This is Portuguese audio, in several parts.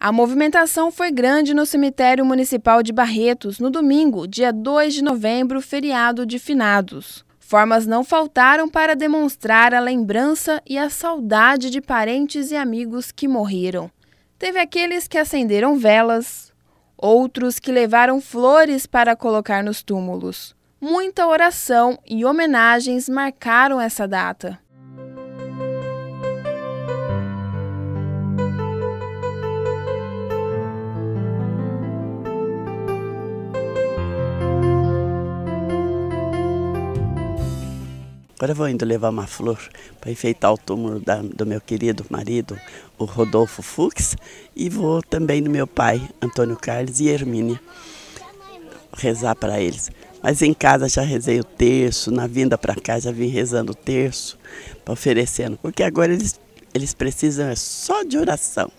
A movimentação foi grande no cemitério municipal de Barretos no domingo, dia 2 de novembro, feriado de finados. Formas não faltaram para demonstrar a lembrança e a saudade de parentes e amigos que morreram. Teve aqueles que acenderam velas, outros que levaram flores para colocar nos túmulos. Muita oração e homenagens marcaram essa data. Agora vou indo levar uma flor para enfeitar o túmulo da, do meu querido marido, o Rodolfo Fux, e vou também no meu pai, Antônio Carlos e Hermínia, rezar para eles. Mas em casa já rezei o terço, na vinda para cá já vim rezando o terço, oferecendo, porque agora eles, eles precisam é só de oração,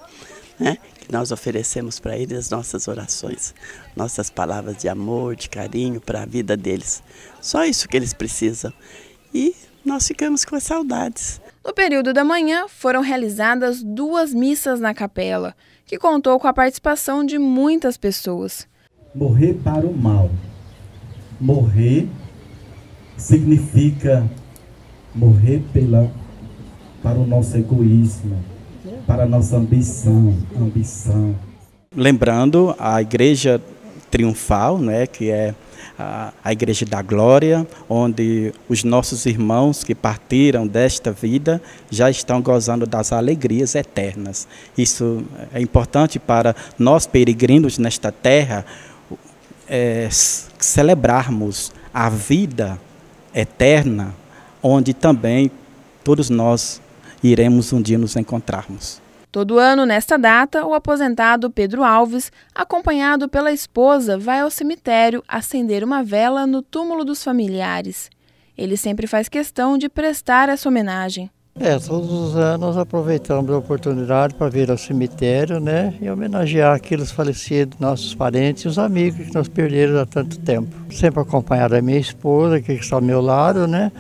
né? Que nós oferecemos para eles as nossas orações, nossas palavras de amor, de carinho para a vida deles. Só isso que eles precisam e nós ficamos com as saudades. No período da manhã, foram realizadas duas missas na capela, que contou com a participação de muitas pessoas. Morrer para o mal. Morrer significa morrer pela, para o nosso egoísmo, para a nossa ambição, ambição. Lembrando a igreja triunfal, né, que é a, Igreja da Glória, onde os nossos irmãos que partiram desta vida já estão gozando das alegrias eternas. Isso é importante para nós, peregrinos nesta terra, é, celebrarmos a vida eterna, onde também todos nós iremos um dia nos encontrarmos. Todo ano, nesta data, o aposentado Pedro Alves, acompanhado pela esposa, vai ao cemitério acender uma vela no túmulo dos familiares. Ele sempre faz questão de prestar essa homenagem. É, todos os anos aproveitamos a oportunidade para vir ao cemitério, né, e homenagear aqueles falecidos, nossos parentes e os amigos que nós perderam há tanto tempo. Sempre acompanhado a minha esposa, que está ao meu lado, né,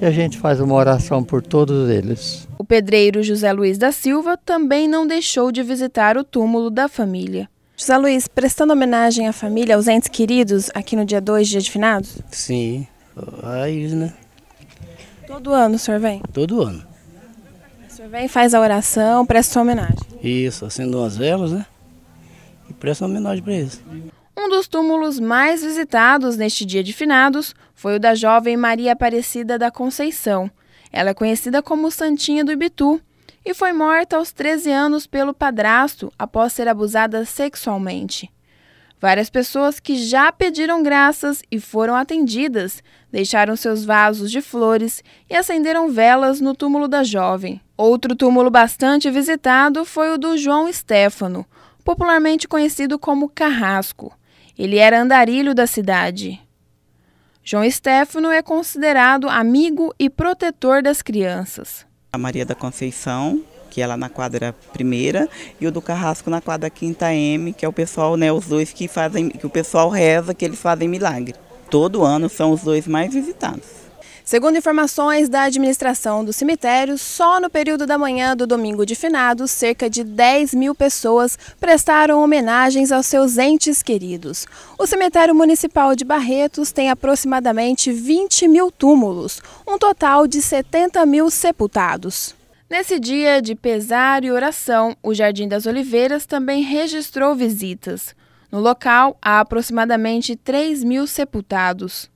e a gente faz uma oração por todos eles. O pedreiro José Luiz da Silva também não deixou de visitar o túmulo da família. José Luiz, prestando homenagem à família, aos entes queridos, aqui no dia 2, dia de finados? Sim, aí, Né? Todo ano o senhor vem? Todo ano. O senhor vem, faz a oração, presta homenagem? Isso, acendo umas velas, né? E presta homenagem para eles. Um dos túmulos mais visitados neste dia de finados foi o da jovem Maria Aparecida da Conceição. Ela é conhecida como Santinha do Ibitu e foi morta aos 13 anos pelo padrasto após ser abusada sexualmente. Várias pessoas que já pediram graças e foram atendidas deixaram seus vasos de flores e acenderam velas no túmulo da jovem. Outro túmulo bastante visitado foi o do João Estéfano, popularmente conhecido como Carrasco. Ele era andarilho da cidade. João Estéfano é considerado amigo e protetor das crianças. A Maria da Conceição, que é lá na quadra primeira, e o do Carrasco na quadra quinta M, que é o pessoal, né, os dois que fazem, que o pessoal reza, que eles fazem milagre. Todo ano são os dois mais visitados. Segundo informações da administração do cemitério, só no período da manhã do domingo de finados, cerca de 10 mil pessoas prestaram homenagens aos seus entes queridos. O cemitério municipal de Barretos tem aproximadamente 20 mil túmulos, um total de 70 mil sepultados. Nesse dia de pesar e oração, o Jardim das Oliveiras também registrou visitas. No local, há aproximadamente 3 mil sepultados.